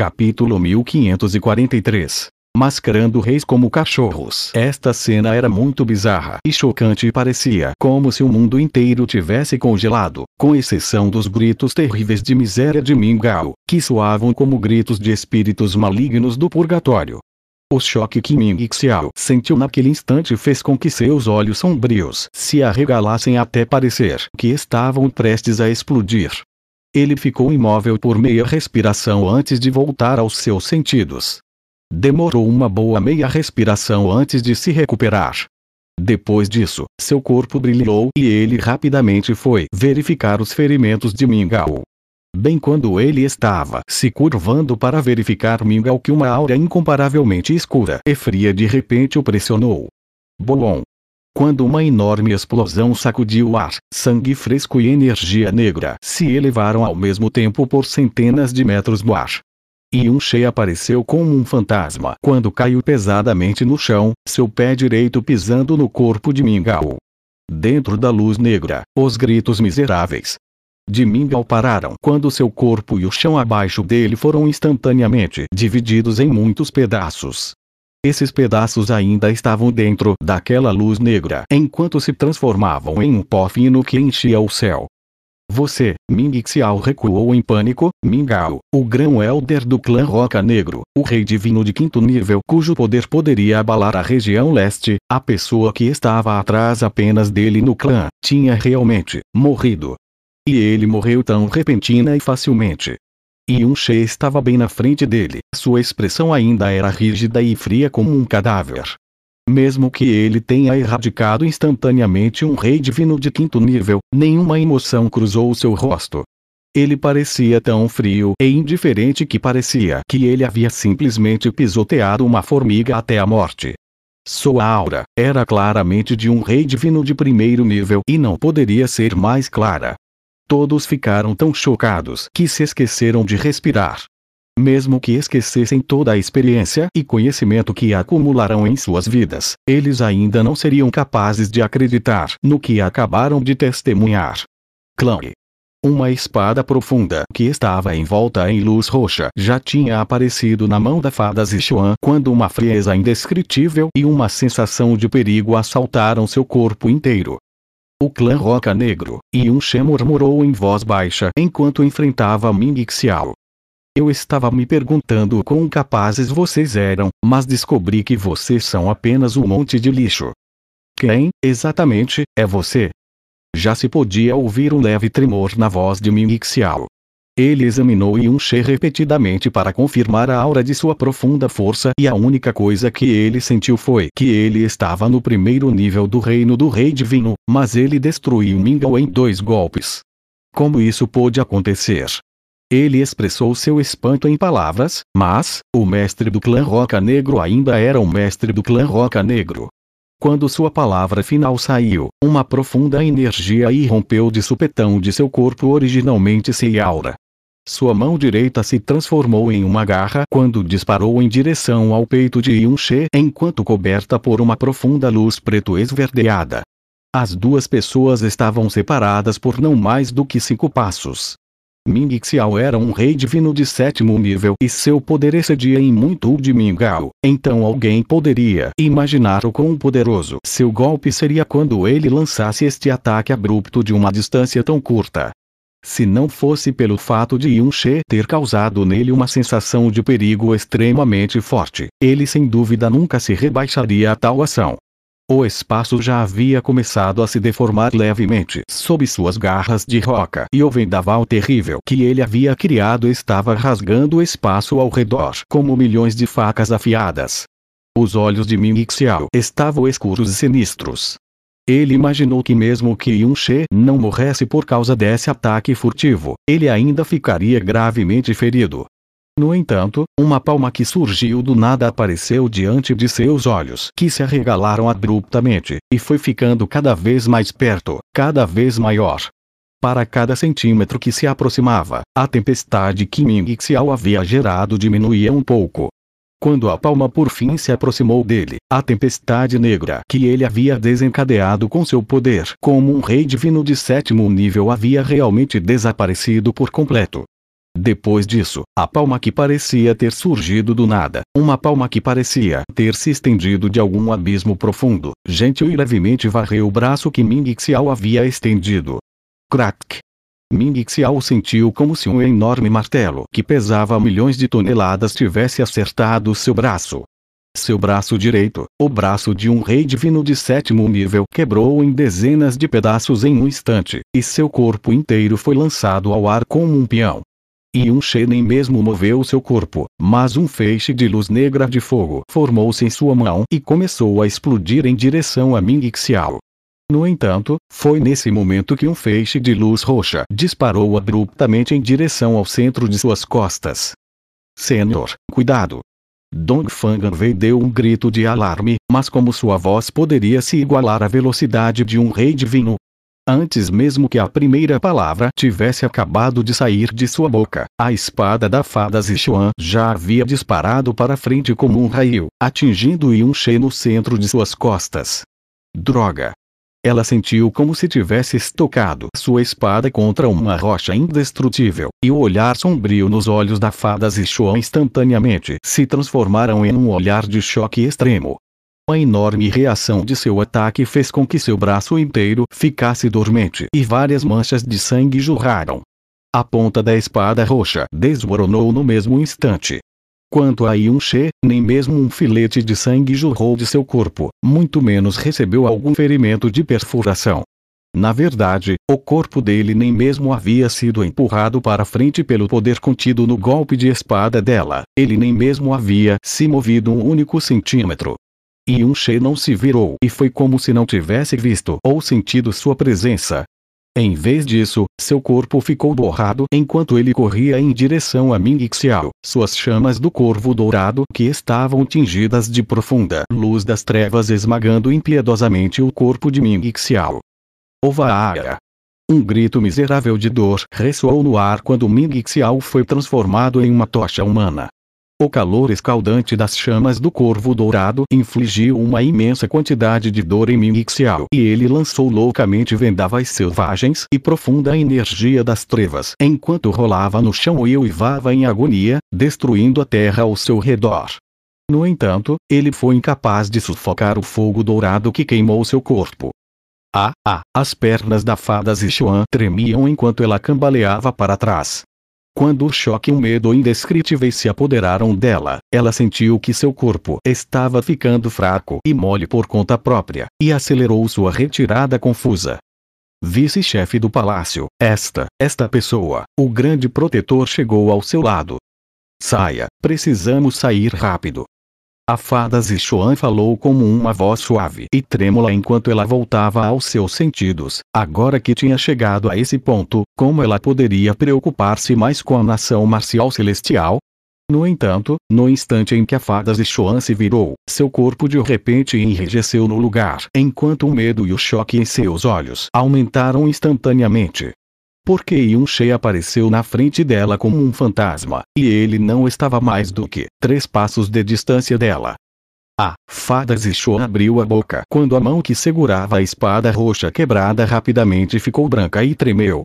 Capítulo 1543 Mascarando reis como cachorros. Esta cena era muito bizarra e chocante e parecia como se o mundo inteiro tivesse congelado, com exceção dos gritos terríveis de miséria de Mingau, que soavam como gritos de espíritos malignos do purgatório. O choque que Ming Xiao sentiu naquele instante fez com que seus olhos sombrios se arregalassem até parecer que estavam prestes a explodir. Ele ficou imóvel por meia respiração antes de voltar aos seus sentidos. Demorou uma boa meia respiração antes de se recuperar. Depois disso, seu corpo brilhou e ele rapidamente foi verificar os ferimentos de Mingau. Bem quando ele estava se curvando para verificar Mingau que uma aura incomparavelmente escura e fria de repente o pressionou. Boon, quando uma enorme explosão sacudiu o ar. Sangue fresco e energia negra se elevaram ao mesmo tempo por centenas de metros no ar. E um cheio apareceu como um fantasma quando caiu pesadamente no chão, seu pé direito pisando no corpo de Mingao. Dentro da luz negra, os gritos miseráveis de Mingao pararam quando seu corpo e o chão abaixo dele foram instantaneamente divididos em muitos pedaços. Esses pedaços ainda estavam dentro daquela luz negra enquanto se transformavam em um pó fino que enchia o céu. Você, Ming Xiao recuou em pânico, Mingao, o grão elder do clã Roca Negro, o rei divino de quinto nível cujo poder poderia abalar a região leste, a pessoa que estava atrás apenas dele no clã, tinha realmente morrido. E ele morreu tão repentina e facilmente, e che estava bem na frente dele. Sua expressão ainda era rígida e fria como um cadáver. Mesmo que ele tenha erradicado instantaneamente um rei divino de quinto nível, nenhuma emoção cruzou seu rosto. Ele parecia tão frio e indiferente que parecia que ele havia simplesmente pisoteado uma formiga até a morte. Sua aura era claramente de um rei divino de primeiro nível e não poderia ser mais clara. Todos ficaram tão chocados que se esqueceram de respirar. Mesmo que esquecessem toda a experiência e conhecimento que acumularam em suas vidas, eles ainda não seriam capazes de acreditar no que acabaram de testemunhar. Clang! Uma espada profunda que estava envolta em luz roxa já tinha aparecido na mão da fada Zixuan quando uma frieza indescritível e uma sensação de perigo assaltaram seu corpo inteiro o clã Roca Negro, e um She murmurou em voz baixa enquanto enfrentava Ming Xiao. Eu estava me perguntando o quão capazes vocês eram, mas descobri que vocês são apenas um monte de lixo. Quem, exatamente, é você? Já se podia ouvir um leve tremor na voz de Ming Xiao. Ele examinou Yunche repetidamente para confirmar a aura de sua profunda força e a única coisa que ele sentiu foi que ele estava no primeiro nível do reino do rei divino, mas ele destruiu Mingao em dois golpes. Como isso pôde acontecer? Ele expressou seu espanto em palavras, mas, o mestre do clã Roca Negro ainda era o mestre do clã Roca Negro. Quando sua palavra final saiu, uma profunda energia irrompeu de supetão de seu corpo originalmente sem aura. Sua mão direita se transformou em uma garra quando disparou em direção ao peito de Yunche enquanto coberta por uma profunda luz preto esverdeada. As duas pessoas estavam separadas por não mais do que cinco passos. Ming Xiao era um rei divino de sétimo nível e seu poder excedia em muito o de Mingao. Então alguém poderia imaginar o quão poderoso seu golpe seria quando ele lançasse este ataque abrupto de uma distância tão curta. Se não fosse pelo fato de Yun ter causado nele uma sensação de perigo extremamente forte, ele sem dúvida nunca se rebaixaria a tal ação. O espaço já havia começado a se deformar levemente sob suas garras de roca e o vendaval terrível que ele havia criado estava rasgando o espaço ao redor como milhões de facas afiadas. Os olhos de Mimixial estavam escuros e sinistros. Ele imaginou que mesmo que Yun-Che não morresse por causa desse ataque furtivo, ele ainda ficaria gravemente ferido, no entanto, uma palma que surgiu do nada apareceu diante de seus olhos, que se arregalaram abruptamente, e foi ficando cada vez mais perto, cada vez maior. Para cada centímetro que se aproximava, a tempestade que Xiao havia gerado diminuía um pouco. Quando a palma por fim se aproximou dele, a tempestade negra que ele havia desencadeado com seu poder como um rei divino de sétimo nível havia realmente desaparecido por completo. Depois disso, a palma que parecia ter surgido do nada, uma palma que parecia ter se estendido de algum abismo profundo, gentil e levemente varreu o braço que Ming Xiao havia estendido. Crack! Ming Xiao sentiu como se um enorme martelo que pesava milhões de toneladas tivesse acertado seu braço. Seu braço direito, o braço de um rei divino de sétimo nível, quebrou em dezenas de pedaços em um instante, e seu corpo inteiro foi lançado ao ar como um peão. E um nem mesmo moveu seu corpo, mas um feixe de luz negra de fogo formou-se em sua mão e começou a explodir em direção a Ming Xiao. No entanto, foi nesse momento que um feixe de luz roxa disparou abruptamente em direção ao centro de suas costas. Senhor, cuidado! Dong Fanganvei deu um grito de alarme, mas como sua voz poderia se igualar à velocidade de um rei divino, Antes mesmo que a primeira palavra tivesse acabado de sair de sua boca, a espada da fada Sichuan já havia disparado para frente como um raio, atingindo Che no centro de suas costas. Droga! Ela sentiu como se tivesse estocado sua espada contra uma rocha indestrutível, e o olhar sombrio nos olhos da fada Sichuan instantaneamente se transformaram em um olhar de choque extremo, a enorme reação de seu ataque fez com que seu braço inteiro ficasse dormente e várias manchas de sangue jorraram. A ponta da espada roxa desmoronou no mesmo instante. Quanto a Yunche, nem mesmo um filete de sangue jorrou de seu corpo, muito menos recebeu algum ferimento de perfuração. Na verdade, o corpo dele nem mesmo havia sido empurrado para frente pelo poder contido no golpe de espada dela, ele nem mesmo havia se movido um único centímetro. E Yunche não se virou e foi como se não tivesse visto ou sentido sua presença. Em vez disso, seu corpo ficou borrado enquanto ele corria em direção a Ming Xiao. Suas chamas do corvo dourado que estavam tingidas de profunda luz das trevas esmagando impiedosamente o corpo de Ming Xiao. Ovaara! Um grito miserável de dor ressoou no ar quando Ming Xiao foi transformado em uma tocha humana. O calor escaldante das chamas do corvo dourado infligiu uma imensa quantidade de dor em mim e ele lançou loucamente vendavais selvagens e profunda energia das trevas enquanto rolava no chão e uivava em agonia, destruindo a terra ao seu redor. No entanto, ele foi incapaz de sufocar o fogo dourado que queimou seu corpo. Ah, ah, as pernas da fada Sichuan tremiam enquanto ela cambaleava para trás. Quando o choque e o medo indescritíveis se apoderaram dela, ela sentiu que seu corpo estava ficando fraco e mole por conta própria, e acelerou sua retirada confusa. Vice-chefe do palácio, esta, esta pessoa, o grande protetor chegou ao seu lado. Saia, precisamos sair rápido, a fada Zixuan falou como uma voz suave e trêmula enquanto ela voltava aos seus sentidos. Agora que tinha chegado a esse ponto, como ela poderia preocupar-se mais com a nação marcial celestial? No entanto, no instante em que a fada Zixuan se virou, seu corpo de repente enrijeceu no lugar, enquanto o medo e o choque em seus olhos aumentaram instantaneamente porque Yunche apareceu na frente dela como um fantasma, e ele não estava mais do que três passos de distância dela. A fada Zishou abriu a boca quando a mão que segurava a espada roxa quebrada rapidamente ficou branca e tremeu.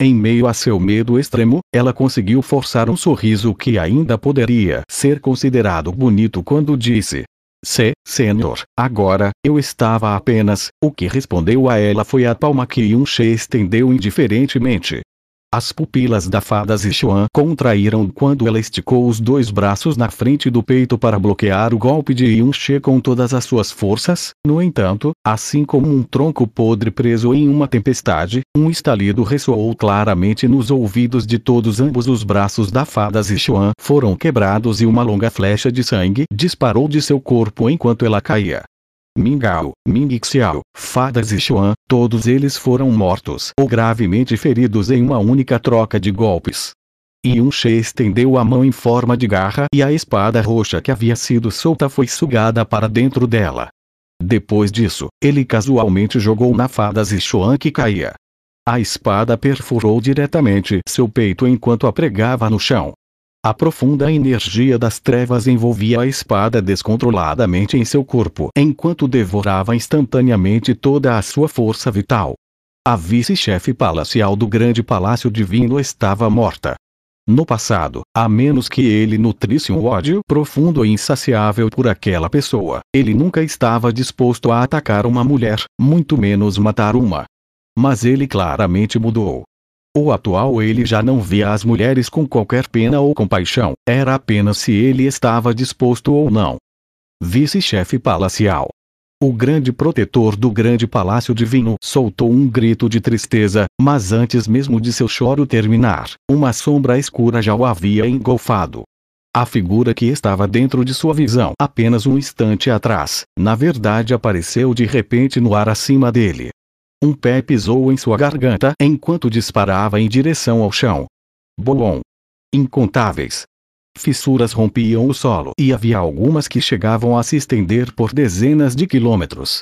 Em meio a seu medo extremo, ela conseguiu forçar um sorriso que ainda poderia ser considerado bonito quando disse: C. Senhor, agora, eu estava apenas. O que respondeu a ela foi a palma que Yunche estendeu indiferentemente. As pupilas da fada Xuan contraíram quando ela esticou os dois braços na frente do peito para bloquear o golpe de Yunche com todas as suas forças. No entanto, assim como um tronco podre preso em uma tempestade, um estalido ressoou claramente nos ouvidos de todos. Ambos os braços da fada Xuan foram quebrados e uma longa flecha de sangue disparou de seu corpo enquanto ela caía. Mingao, Mingxiao, Fadas e Xuan, todos eles foram mortos ou gravemente feridos em uma única troca de golpes. Yun She estendeu a mão em forma de garra e a espada roxa que havia sido solta foi sugada para dentro dela. Depois disso, ele casualmente jogou na Fadas e Xuan que caía. A espada perfurou diretamente seu peito enquanto a pregava no chão, a profunda energia das trevas envolvia a espada descontroladamente em seu corpo, enquanto devorava instantaneamente toda a sua força vital. A vice-chefe palacial do grande palácio divino estava morta. No passado, a menos que ele nutrisse um ódio profundo e insaciável por aquela pessoa, ele nunca estava disposto a atacar uma mulher, muito menos matar uma. Mas ele claramente mudou, o atual ele já não via as mulheres com qualquer pena ou compaixão, era apenas se ele estava disposto ou não. Vice-chefe palacial. O grande protetor do grande palácio divino soltou um grito de tristeza, mas antes mesmo de seu choro terminar, uma sombra escura já o havia engolfado. A figura que estava dentro de sua visão apenas um instante atrás, na verdade apareceu de repente no ar acima dele, um pé pisou em sua garganta enquanto disparava em direção ao chão. Boom! Incontáveis. Fissuras rompiam o solo e havia algumas que chegavam a se estender por dezenas de quilômetros.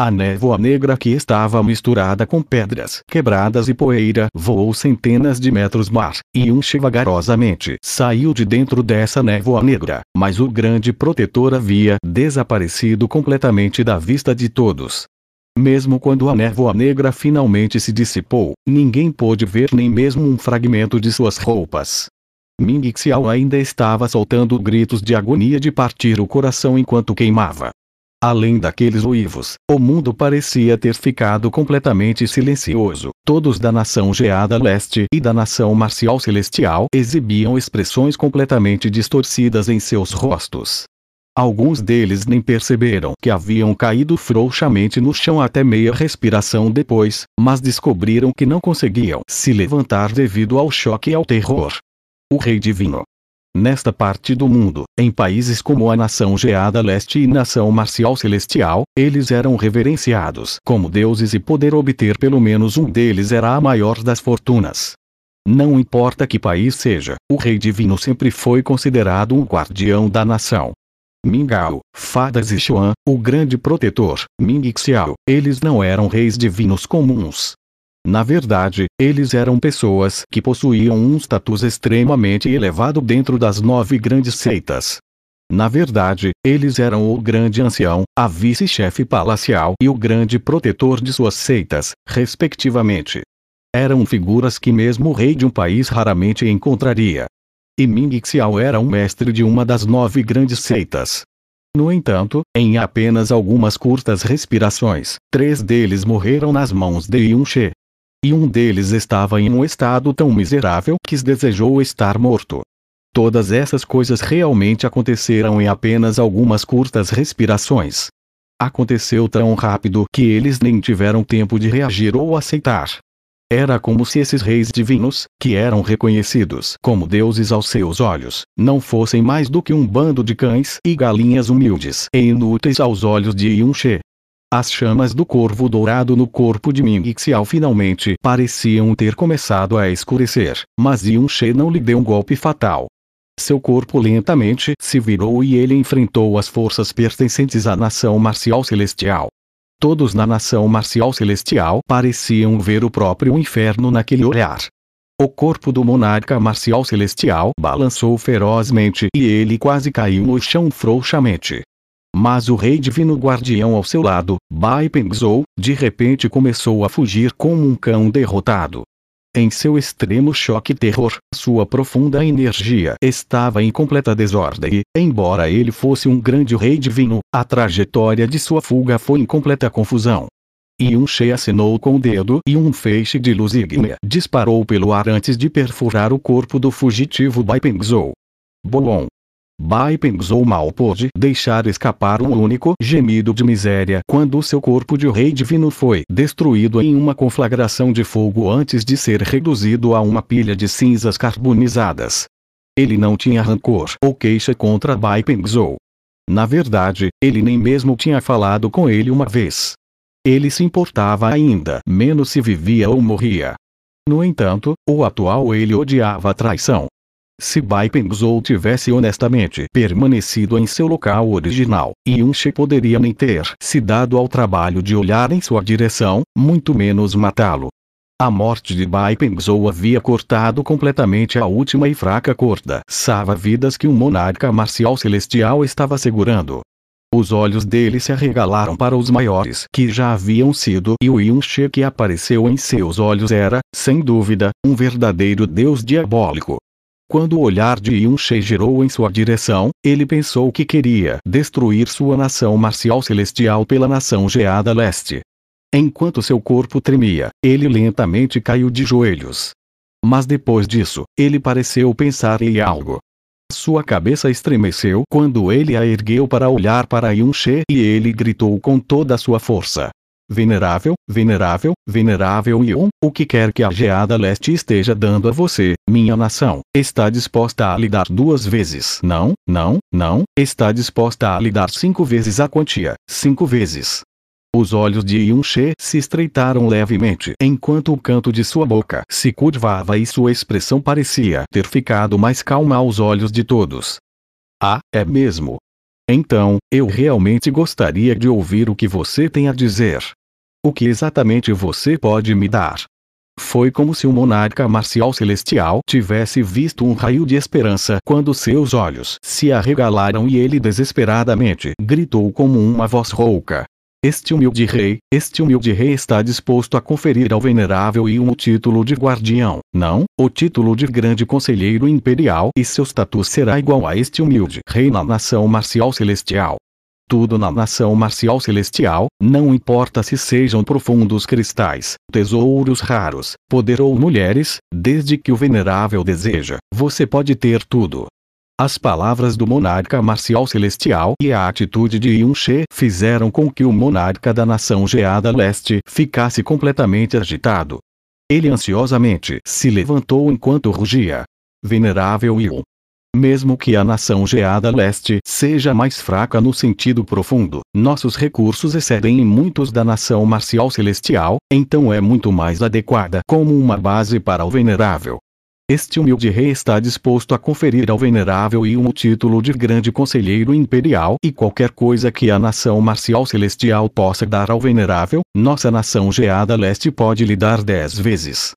A névoa negra que estava misturada com pedras quebradas e poeira voou centenas de metros mar, e um vagarosamente saiu de dentro dessa névoa negra, mas o grande protetor havia desaparecido completamente da vista de todos. Mesmo quando a névoa negra finalmente se dissipou, ninguém pôde ver nem mesmo um fragmento de suas roupas. Ming Xiao ainda estava soltando gritos de agonia de partir o coração enquanto queimava. Além daqueles uivos, o mundo parecia ter ficado completamente silencioso. Todos da nação geada leste e da nação marcial celestial exibiam expressões completamente distorcidas em seus rostos. Alguns deles nem perceberam que haviam caído frouxamente no chão até meia respiração depois, mas descobriram que não conseguiam se levantar devido ao choque e ao terror. O Rei Divino. Nesta parte do mundo, em países como a Nação Geada Leste e Nação Marcial Celestial, eles eram reverenciados como deuses e poder obter pelo menos um deles era a maior das fortunas. Não importa que país seja, o rei divino sempre foi considerado um guardião da nação, Mingao, fadas e Xuan, o grande protetor, Ming Xiao, eles não eram reis divinos comuns. Na verdade, eles eram pessoas que possuíam um status extremamente elevado dentro das nove grandes seitas. Na verdade, eles eram o grande ancião, a vice-chefe palacial e o grande protetor de suas seitas, respectivamente. Eram figuras que mesmo o rei de um país raramente encontraria e Ming Xiao era um mestre de uma das nove grandes seitas. No entanto, em apenas algumas curtas respirações, três deles morreram nas mãos de Yun E um deles estava em um estado tão miserável que desejou estar morto. Todas essas coisas realmente aconteceram em apenas algumas curtas respirações. Aconteceu tão rápido que eles nem tiveram tempo de reagir ou aceitar. Era como se esses reis divinos, que eram reconhecidos como deuses aos seus olhos, não fossem mais do que um bando de cães e galinhas humildes e inúteis aos olhos de Yunche. As chamas do corvo dourado no corpo de Ming Xiao finalmente pareciam ter começado a escurecer, mas Yunche não lhe deu um golpe fatal. Seu corpo lentamente se virou e ele enfrentou as forças pertencentes à nação marcial celestial todos na nação marcial celestial pareciam ver o próprio inferno naquele olhar. O corpo do monarca marcial celestial balançou ferozmente e ele quase caiu no chão frouxamente. Mas o rei divino guardião ao seu lado, Bai Pengzhou, de repente começou a fugir como um cão derrotado. Em seu extremo choque terror, sua profunda energia estava em completa desordem e, embora ele fosse um grande rei divino, a trajetória de sua fuga foi em completa confusão. Chei acenou com o dedo e um feixe de luz ígnea disparou pelo ar antes de perfurar o corpo do fugitivo Baipeng Zhou. Boon, Bai Pengzou mal pôde deixar escapar um único gemido de miséria quando seu corpo de rei divino foi destruído em uma conflagração de fogo antes de ser reduzido a uma pilha de cinzas carbonizadas. Ele não tinha rancor ou queixa contra Bai Pengzou. Na verdade, ele nem mesmo tinha falado com ele uma vez. Ele se importava ainda menos se vivia ou morria. No entanto, o atual ele odiava a traição, se Baipeng Zhou tivesse honestamente permanecido em seu local original, Yunxi poderia nem ter se dado ao trabalho de olhar em sua direção, muito menos matá-lo. A morte de Baipeng Zhou havia cortado completamente a última e fraca corda salva-vidas que o um monarca marcial celestial estava segurando. Os olhos dele se arregalaram para os maiores que já haviam sido e o Yunxi que apareceu em seus olhos era, sem dúvida, um verdadeiro deus diabólico. Quando o olhar de Yunche girou em sua direção, ele pensou que queria destruir sua nação marcial celestial pela nação geada leste. Enquanto seu corpo tremia, ele lentamente caiu de joelhos. Mas depois disso, ele pareceu pensar em algo. Sua cabeça estremeceu quando ele a ergueu para olhar para Yunche e ele gritou com toda a sua força: venerável, venerável, venerável Ion, o que quer que a geada leste esteja dando a você, minha nação, está disposta a lhe dar duas vezes. Não, não, não, está disposta a lhe dar cinco vezes a quantia, cinco vezes. Os olhos de Yun She se estreitaram levemente enquanto o canto de sua boca se curvava e sua expressão parecia ter ficado mais calma aos olhos de todos. Ah, é mesmo, então, eu realmente gostaria de ouvir o que você tem a dizer. O que exatamente você pode me dar? Foi como se o um monarca marcial celestial tivesse visto um raio de esperança quando seus olhos se arregalaram e ele desesperadamente gritou como uma voz rouca: este humilde rei, este humilde rei está disposto a conferir ao venerável Ion o título de guardião, não, o título de grande conselheiro imperial e seu status será igual a este humilde rei na nação marcial celestial tudo na nação marcial celestial, não importa se sejam profundos cristais, tesouros raros, poder ou mulheres, desde que o venerável deseja, você pode ter tudo. As palavras do monarca marcial celestial e a atitude de Yunche fizeram com que o monarca da nação geada leste ficasse completamente agitado. Ele ansiosamente se levantou enquanto rugia. Venerável Yun. Mesmo que a nação geada leste seja mais fraca no sentido profundo, nossos recursos excedem em muitos da nação marcial celestial, então é muito mais adequada como uma base para o venerável este humilde rei está disposto a conferir ao venerável Ilmo o título de grande conselheiro imperial e qualquer coisa que a nação marcial celestial possa dar ao venerável, nossa nação geada leste pode lhe dar dez vezes.